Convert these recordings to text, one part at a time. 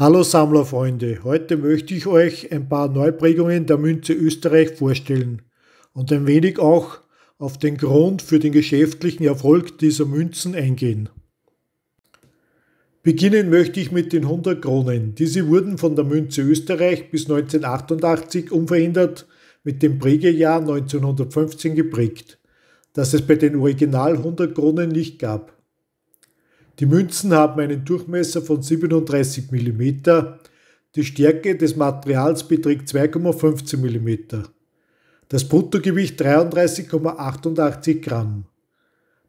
Hallo Sammlerfreunde, heute möchte ich euch ein paar Neuprägungen der Münze Österreich vorstellen und ein wenig auch auf den Grund für den geschäftlichen Erfolg dieser Münzen eingehen. Beginnen möchte ich mit den 100 Kronen. Diese wurden von der Münze Österreich bis 1988 unverändert mit dem Prägejahr 1915 geprägt, das es bei den Original 100 Kronen nicht gab. Die Münzen haben einen Durchmesser von 37 mm. Die Stärke des Materials beträgt 2,15 mm. Das Bruttogewicht 33,88 Gramm.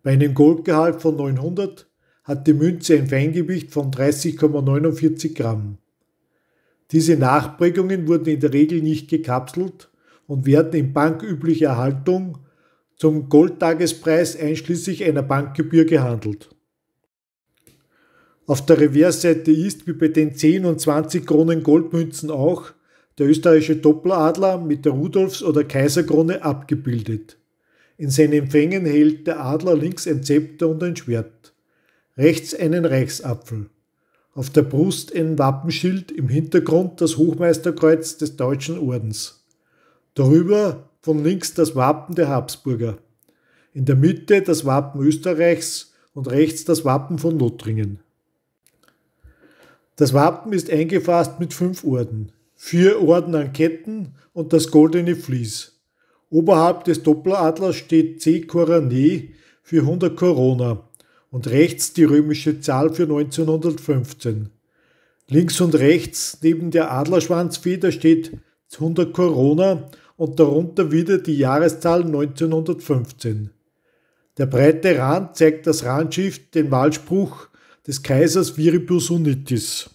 Bei einem Goldgehalt von 900 hat die Münze ein Feingewicht von 30,49 Gramm. Diese Nachprägungen wurden in der Regel nicht gekapselt und werden in banküblicher Haltung zum Goldtagespreis einschließlich einer Bankgebühr gehandelt. Auf der Reversseite ist, wie bei den 10 und 20 Kronen Goldmünzen auch, der österreichische Doppleradler mit der Rudolfs- oder Kaiserkrone abgebildet. In seinen Fängen hält der Adler links ein Zepter und ein Schwert, rechts einen Reichsapfel. Auf der Brust ein Wappenschild, im Hintergrund das Hochmeisterkreuz des Deutschen Ordens. Darüber von links das Wappen der Habsburger. In der Mitte das Wappen Österreichs und rechts das Wappen von Lothringen. Das Wappen ist eingefasst mit fünf Orden, vier Orden an Ketten und das goldene Vlies. Oberhalb des Doppleradlers steht C Coronae für 100 Corona und rechts die römische Zahl für 1915. Links und rechts neben der Adlerschwanzfeder steht 100 Corona und darunter wieder die Jahreszahl 1915. Der breite Rand zeigt das Randschiff, den Wahlspruch des Kaisers Viribusunitis.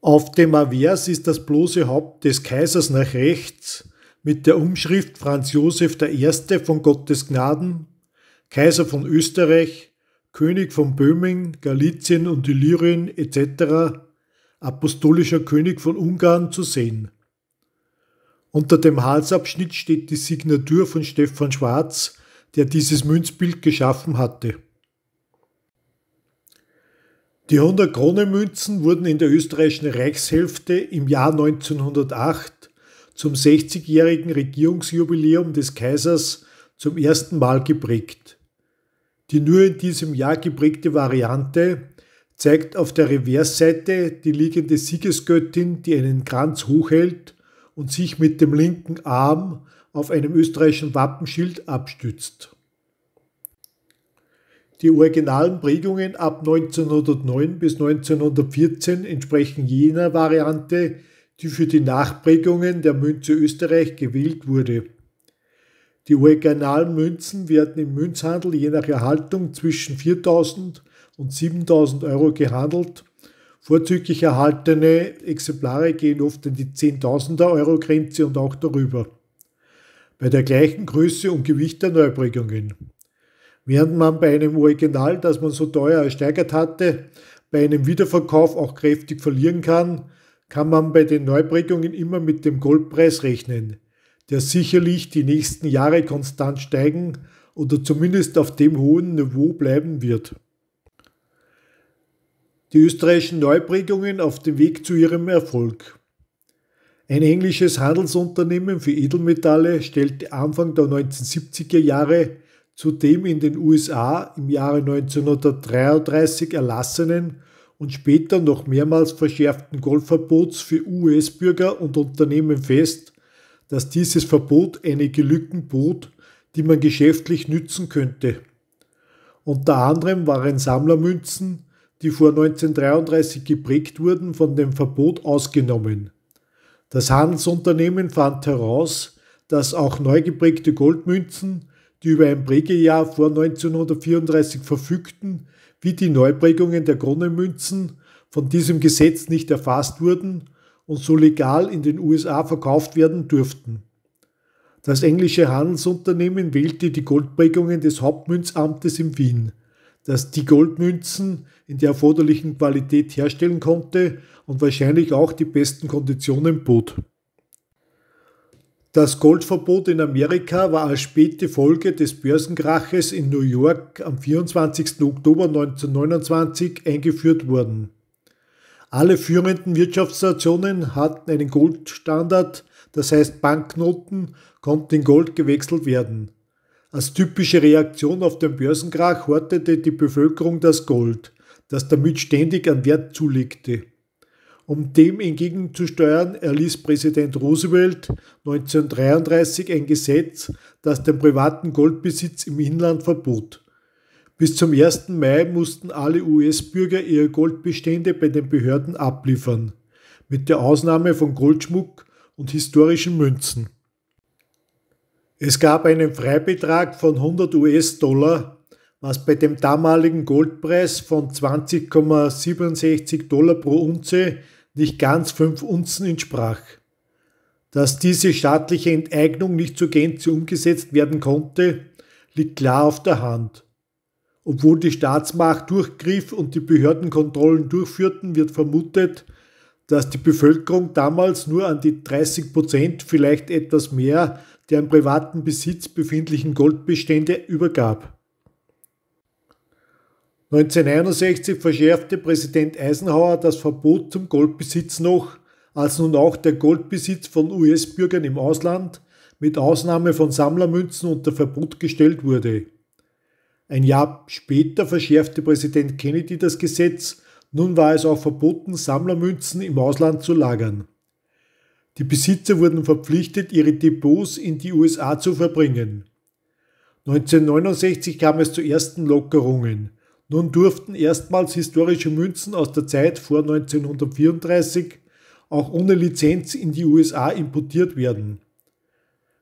Auf dem Avers ist das bloße Haupt des Kaisers nach rechts mit der Umschrift Franz Josef I. von Gottes Gnaden, Kaiser von Österreich, König von Böhmen, Galizien und Illyrien etc., apostolischer König von Ungarn zu sehen. Unter dem Halsabschnitt steht die Signatur von Stefan Schwarz, der dieses Münzbild geschaffen hatte. Die 100-Kronen-Münzen wurden in der österreichischen Reichshälfte im Jahr 1908 zum 60-jährigen Regierungsjubiläum des Kaisers zum ersten Mal geprägt. Die nur in diesem Jahr geprägte Variante zeigt auf der Reversseite die liegende Siegesgöttin, die einen Kranz hochhält und sich mit dem linken Arm auf einem österreichischen Wappenschild abstützt. Die originalen Prägungen ab 1909 bis 1914 entsprechen jener Variante, die für die Nachprägungen der Münze Österreich gewählt wurde. Die originalen Münzen werden im Münzhandel je nach Erhaltung zwischen 4.000 und 7.000 Euro gehandelt. Vorzüglich erhaltene Exemplare gehen oft in die 10.000er Euro Grenze und auch darüber. Bei der gleichen Größe und Gewicht der Neuprägungen. Während man bei einem Original, das man so teuer ersteigert hatte, bei einem Wiederverkauf auch kräftig verlieren kann, kann man bei den Neuprägungen immer mit dem Goldpreis rechnen, der sicherlich die nächsten Jahre konstant steigen oder zumindest auf dem hohen Niveau bleiben wird. Die österreichischen Neuprägungen auf dem Weg zu ihrem Erfolg. Ein englisches Handelsunternehmen für Edelmetalle stellte Anfang der 1970er Jahre zudem in den USA im Jahre 1933 erlassenen und später noch mehrmals verschärften Golfverbots für US-Bürger und Unternehmen fest, dass dieses Verbot einige Lücken bot, die man geschäftlich nützen könnte. Unter anderem waren Sammlermünzen, die vor 1933 geprägt wurden, von dem Verbot ausgenommen. Das Handelsunternehmen fand heraus, dass auch neu geprägte Goldmünzen die über ein Prägejahr vor 1934 verfügten, wie die Neuprägungen der Kronenmünzen von diesem Gesetz nicht erfasst wurden und so legal in den USA verkauft werden durften. Das englische Handelsunternehmen wählte die Goldprägungen des Hauptmünzamtes in Wien, das die Goldmünzen in der erforderlichen Qualität herstellen konnte und wahrscheinlich auch die besten Konditionen bot. Das Goldverbot in Amerika war als späte Folge des Börsenkraches in New York am 24. Oktober 1929 eingeführt worden. Alle führenden Wirtschaftsstationen hatten einen Goldstandard, das heißt Banknoten konnten in Gold gewechselt werden. Als typische Reaktion auf den Börsenkrach hortete die Bevölkerung das Gold, das damit ständig an Wert zulegte. Um dem entgegenzusteuern, erließ Präsident Roosevelt 1933 ein Gesetz, das den privaten Goldbesitz im Inland verbot. Bis zum 1. Mai mussten alle US-Bürger ihre Goldbestände bei den Behörden abliefern, mit der Ausnahme von Goldschmuck und historischen Münzen. Es gab einen Freibetrag von 100 US-Dollar was bei dem damaligen Goldpreis von 20,67 Dollar pro Unze nicht ganz 5 Unzen entsprach. Dass diese staatliche Enteignung nicht zur Gänze umgesetzt werden konnte, liegt klar auf der Hand. Obwohl die Staatsmacht durchgriff und die Behördenkontrollen durchführten, wird vermutet, dass die Bevölkerung damals nur an die 30 Prozent, vielleicht etwas mehr, der im privaten Besitz befindlichen Goldbestände übergab. 1961 verschärfte Präsident Eisenhower das Verbot zum Goldbesitz noch, als nun auch der Goldbesitz von US-Bürgern im Ausland mit Ausnahme von Sammlermünzen unter Verbot gestellt wurde. Ein Jahr später verschärfte Präsident Kennedy das Gesetz, nun war es auch verboten, Sammlermünzen im Ausland zu lagern. Die Besitzer wurden verpflichtet, ihre Depots in die USA zu verbringen. 1969 kam es zu ersten Lockerungen. Nun durften erstmals historische Münzen aus der Zeit vor 1934 auch ohne Lizenz in die USA importiert werden.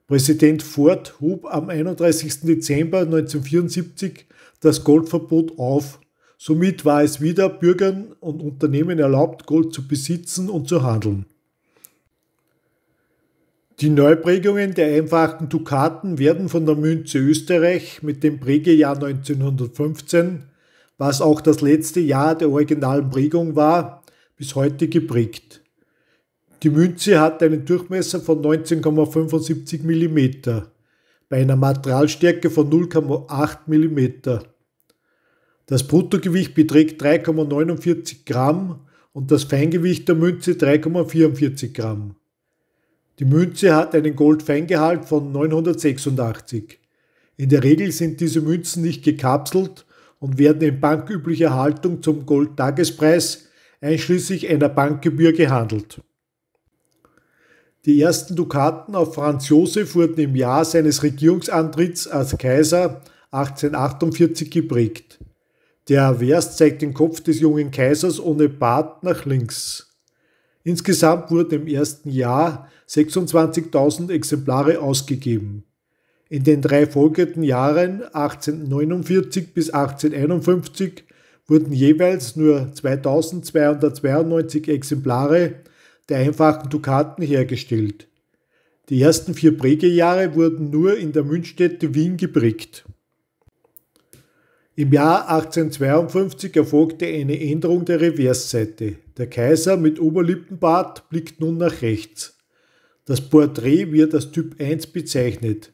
Präsident Ford hob am 31. Dezember 1974 das Goldverbot auf. Somit war es wieder Bürgern und Unternehmen erlaubt, Gold zu besitzen und zu handeln. Die Neuprägungen der einfachen Dukaten werden von der Münze Österreich mit dem Prägejahr 1915 was auch das letzte Jahr der originalen Prägung war, bis heute geprägt. Die Münze hat einen Durchmesser von 19,75 mm bei einer Materialstärke von 0,8 mm. Das Bruttogewicht beträgt 3,49 Gramm und das Feingewicht der Münze 3,44 Gramm. Die Münze hat einen Goldfeingehalt von 986. In der Regel sind diese Münzen nicht gekapselt, und werden in banküblicher Haltung zum Goldtagespreis einschließlich einer Bankgebühr gehandelt. Die ersten Dukaten auf Franz Josef wurden im Jahr seines Regierungsantritts als Kaiser 1848 geprägt. Der Vers zeigt den Kopf des jungen Kaisers ohne Bart nach links. Insgesamt wurden im ersten Jahr 26.000 Exemplare ausgegeben. In den drei folgenden Jahren 1849 bis 1851 wurden jeweils nur 2292 Exemplare der einfachen Dukaten hergestellt. Die ersten vier Prägejahre wurden nur in der Münzstätte Wien geprägt. Im Jahr 1852 erfolgte eine Änderung der Reversseite. Der Kaiser mit Oberlippenbart blickt nun nach rechts. Das Porträt wird als Typ 1 bezeichnet.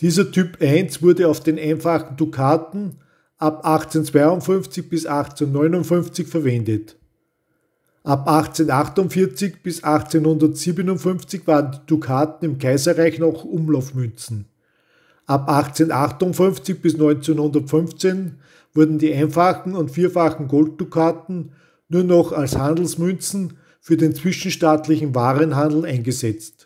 Dieser Typ 1 wurde auf den einfachen Dukaten ab 1852 bis 1859 verwendet. Ab 1848 bis 1857 waren die Dukaten im Kaiserreich noch Umlaufmünzen. Ab 1858 bis 1915 wurden die einfachen und vierfachen Golddukaten nur noch als Handelsmünzen für den zwischenstaatlichen Warenhandel eingesetzt.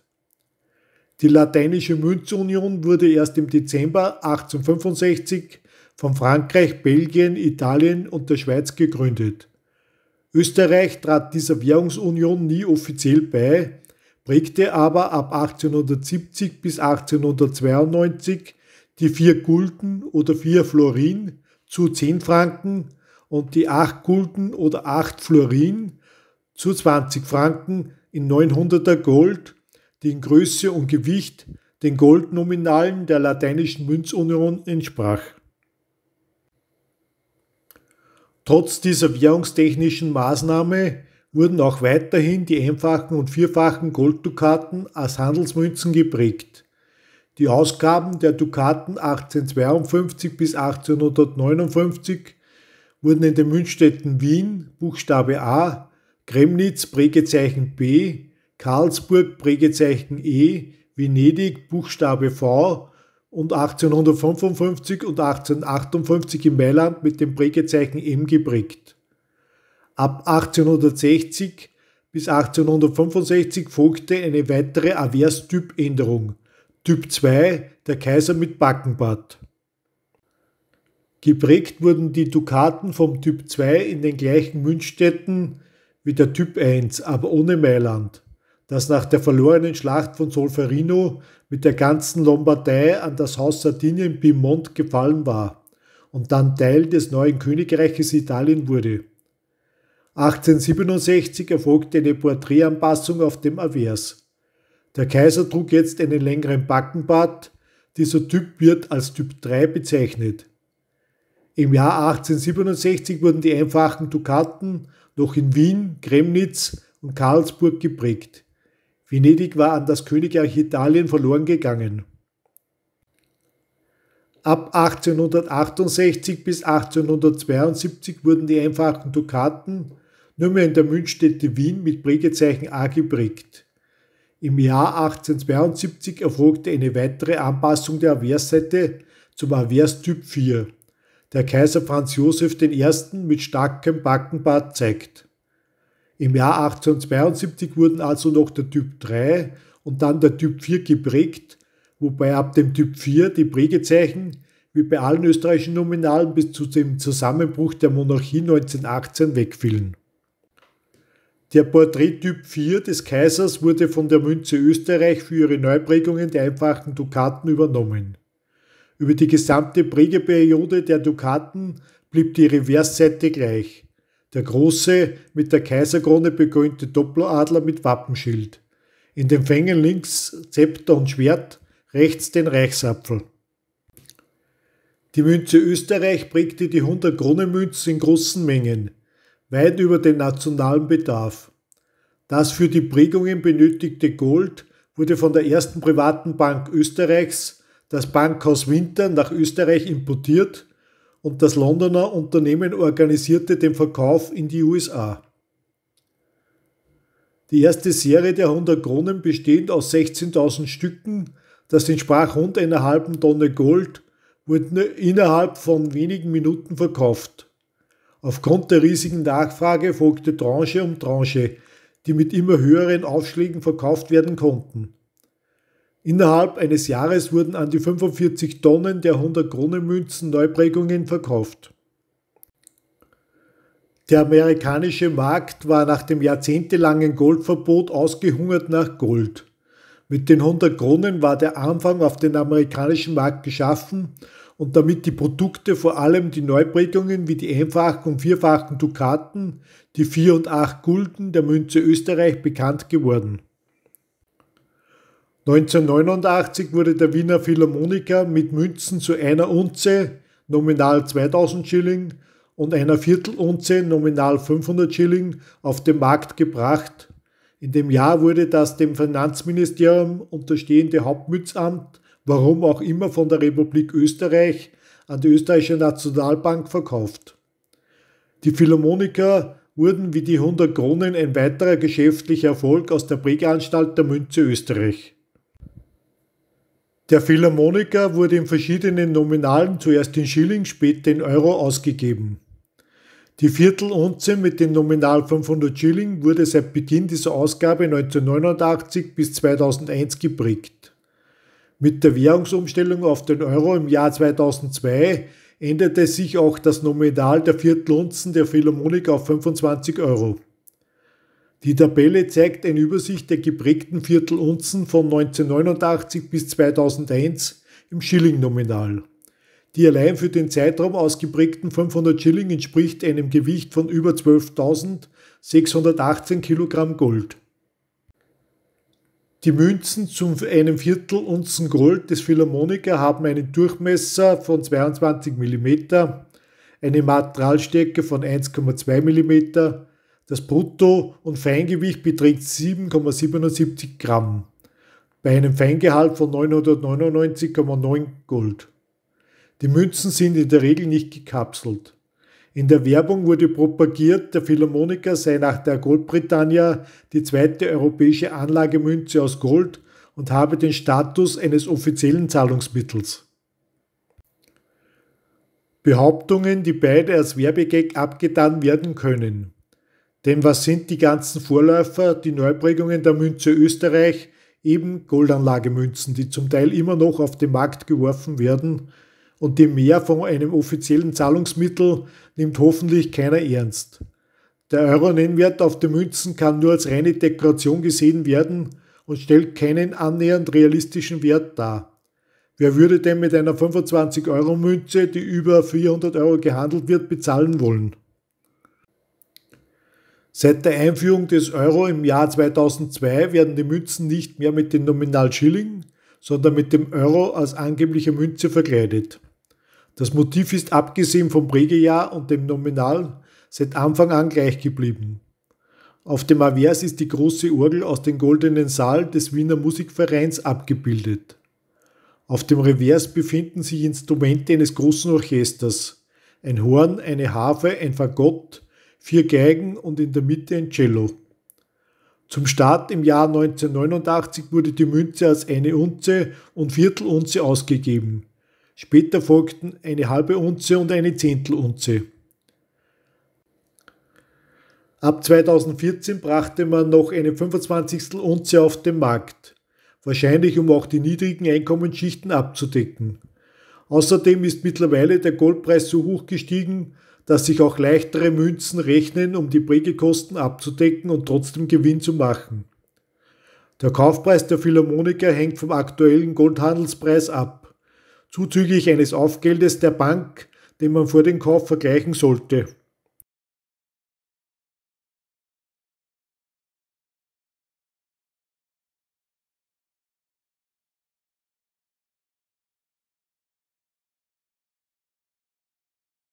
Die lateinische Münzunion wurde erst im Dezember 1865 von Frankreich, Belgien, Italien und der Schweiz gegründet. Österreich trat dieser Währungsunion nie offiziell bei, prägte aber ab 1870 bis 1892 die vier Gulden oder vier Florin zu 10 Franken und die 8 Gulden oder 8 Florin zu 20 Franken in 900er Gold die in Größe und Gewicht den Goldnominalen der lateinischen Münzunion entsprach. Trotz dieser währungstechnischen Maßnahme wurden auch weiterhin die einfachen und vierfachen Golddukaten als Handelsmünzen geprägt. Die Ausgaben der Dukaten 1852 bis 1859 wurden in den Münzstädten Wien, Buchstabe A, Kremnitz, Prägezeichen B Karlsburg Prägezeichen E, Venedig Buchstabe V und 1855 und 1858 in Mailand mit dem Prägezeichen M geprägt. Ab 1860 bis 1865 folgte eine weitere Avers-Typänderung, Typ 2, der Kaiser mit Backenbart. Geprägt wurden die Dukaten vom Typ 2 in den gleichen Münzstätten wie der Typ 1, aber ohne Mailand das nach der verlorenen Schlacht von Solferino mit der ganzen Lombardei an das Haus Sardinien Piemont gefallen war und dann Teil des neuen Königreiches Italien wurde. 1867 erfolgte eine Porträtanpassung auf dem Avers. Der Kaiser trug jetzt einen längeren Backenbart, dieser Typ wird als Typ 3 bezeichnet. Im Jahr 1867 wurden die einfachen Dukaten noch in Wien, Kremnitz und Karlsburg geprägt. Venedig war an das Königreich Italien verloren gegangen. Ab 1868 bis 1872 wurden die einfachen Dukaten nur mehr in der Münzstätte Wien mit Prägezeichen A geprägt. Im Jahr 1872 erfolgte eine weitere Anpassung der avers zum Avers-Typ 4, der Kaiser Franz Josef I. mit starkem Backenbart zeigt. Im Jahr 1872 wurden also noch der Typ 3 und dann der Typ 4 geprägt, wobei ab dem Typ 4 die Prägezeichen wie bei allen österreichischen Nominalen bis zu dem Zusammenbruch der Monarchie 1918 wegfielen. Der Porträttyp 4 des Kaisers wurde von der Münze Österreich für ihre Neuprägungen der einfachen Dukaten übernommen. Über die gesamte Prägeperiode der Dukaten blieb die Reversseite gleich der große, mit der Kaiserkrone bekrönte Doppeladler mit Wappenschild. In den Fängen links Zepter und Schwert, rechts den Reichsapfel. Die Münze Österreich prägte die 100-Kronen-Münze in großen Mengen, weit über den nationalen Bedarf. Das für die Prägungen benötigte Gold wurde von der ersten privaten Bank Österreichs, das Bankhaus Winter, nach Österreich importiert und das Londoner Unternehmen organisierte den Verkauf in die USA. Die erste Serie der 100 Kronen bestehend aus 16.000 Stücken, das entsprach rund einer halben Tonne Gold, wurde innerhalb von wenigen Minuten verkauft. Aufgrund der riesigen Nachfrage folgte Tranche um Tranche, die mit immer höheren Aufschlägen verkauft werden konnten. Innerhalb eines Jahres wurden an die 45 Tonnen der 100-Kronen-Münzen Neuprägungen verkauft. Der amerikanische Markt war nach dem jahrzehntelangen Goldverbot ausgehungert nach Gold. Mit den 100 Kronen war der Anfang auf den amerikanischen Markt geschaffen und damit die Produkte, vor allem die Neuprägungen wie die einfachen und vierfachen Dukaten, die 4 und 8 Gulden der Münze Österreich bekannt geworden. 1989 wurde der Wiener Philharmoniker mit Münzen zu einer Unze, nominal 2000 Schilling, und einer Viertelunze, nominal 500 Schilling, auf den Markt gebracht. In dem Jahr wurde das dem Finanzministerium unterstehende Hauptmützamt, warum auch immer von der Republik Österreich, an die Österreichische Nationalbank verkauft. Die Philharmoniker wurden wie die 100 Kronen ein weiterer geschäftlicher Erfolg aus der Prägeanstalt der Münze Österreich. Der Philharmoniker wurde in verschiedenen Nominalen zuerst in Schilling, später in Euro ausgegeben. Die Viertelunze mit dem Nominal 500 Schilling wurde seit Beginn dieser Ausgabe 1989 bis 2001 geprägt. Mit der Währungsumstellung auf den Euro im Jahr 2002 änderte sich auch das Nominal der Viertelunzen der Philharmoniker auf 25 Euro. Die Tabelle zeigt eine Übersicht der geprägten Viertelunzen von 1989 bis 2001 im Schilling-Nominal. Die allein für den Zeitraum ausgeprägten 500 Schilling entspricht einem Gewicht von über 12.618 kg Gold. Die Münzen zu einem Viertelunzen Gold des Philharmoniker haben einen Durchmesser von 22 mm, eine Materialstärke von 1,2 mm, das Brutto- und Feingewicht beträgt 7,77 Gramm bei einem Feingehalt von 999,9 Gold. Die Münzen sind in der Regel nicht gekapselt. In der Werbung wurde propagiert, der Philharmoniker sei nach der Goldbritannia die zweite europäische Anlagemünze aus Gold und habe den Status eines offiziellen Zahlungsmittels. Behauptungen, die beide als Werbegag abgetan werden können. Denn was sind die ganzen Vorläufer, die Neuprägungen der Münze Österreich? Eben Goldanlagemünzen, die zum Teil immer noch auf den Markt geworfen werden und die mehr von einem offiziellen Zahlungsmittel nimmt hoffentlich keiner ernst. Der Euro-Nennwert auf den Münzen kann nur als reine Dekoration gesehen werden und stellt keinen annähernd realistischen Wert dar. Wer würde denn mit einer 25-Euro-Münze, die über 400 Euro gehandelt wird, bezahlen wollen? Seit der Einführung des Euro im Jahr 2002 werden die Münzen nicht mehr mit dem Nominal Schilling, sondern mit dem Euro als angebliche Münze verkleidet. Das Motiv ist abgesehen vom Prägejahr und dem Nominal seit Anfang an gleich geblieben. Auf dem Avers ist die große Orgel aus dem Goldenen Saal des Wiener Musikvereins abgebildet. Auf dem Revers befinden sich Instrumente eines großen Orchesters. Ein Horn, eine Harfe, ein Fagott, vier Geigen und in der Mitte ein Cello. Zum Start im Jahr 1989 wurde die Münze als eine Unze und Viertelunze ausgegeben. Später folgten eine halbe Unze und eine Zehntelunze. Ab 2014 brachte man noch eine 25. Unze auf den Markt, wahrscheinlich um auch die niedrigen Einkommensschichten abzudecken. Außerdem ist mittlerweile der Goldpreis so hoch gestiegen, dass sich auch leichtere Münzen rechnen, um die Prägekosten abzudecken und trotzdem Gewinn zu machen. Der Kaufpreis der Philharmoniker hängt vom aktuellen Goldhandelspreis ab, zuzüglich eines Aufgeldes der Bank, den man vor dem Kauf vergleichen sollte.